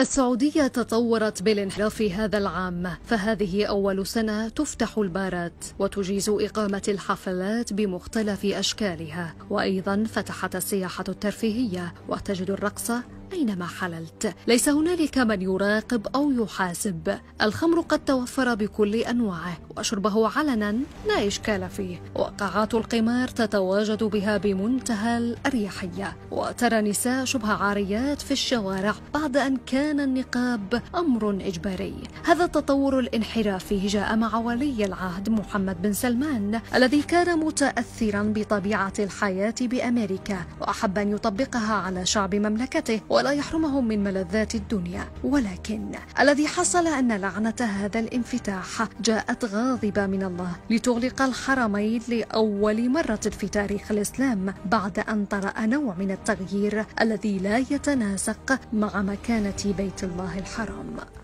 السعودية تطورت بالانحراف هذا العام فهذه أول سنة تفتح البارات وتجيز إقامة الحفلات بمختلف أشكالها وأيضا فتحت السياحة الترفيهية وتجد الرقصة أينما حللت ليس هنالك من يراقب أو يحاسب الخمر قد توفر بكل أنواعه وشربه علنا لا إشكال فيه وقاعات القمار تتواجد بها بمنتهى الأريحية وترى نساء شبه عاريات في الشوارع بعد أن كان النقاب أمر إجباري هذا التطور الانحرافي جاء مع ولي العهد محمد بن سلمان الذي كان متأثرا بطبيعة الحياة بأمريكا وأحب أن يطبقها على شعب مملكته ولا يحرمهم من ملذات الدنيا ولكن الذي حصل أن لعنة هذا الانفتاح جاءت غاضبة من الله لتغلق الحرمين لأول مرة في تاريخ الإسلام بعد أن طرأ نوع من التغيير الذي لا يتناسق مع مكانة بيت الله الحرام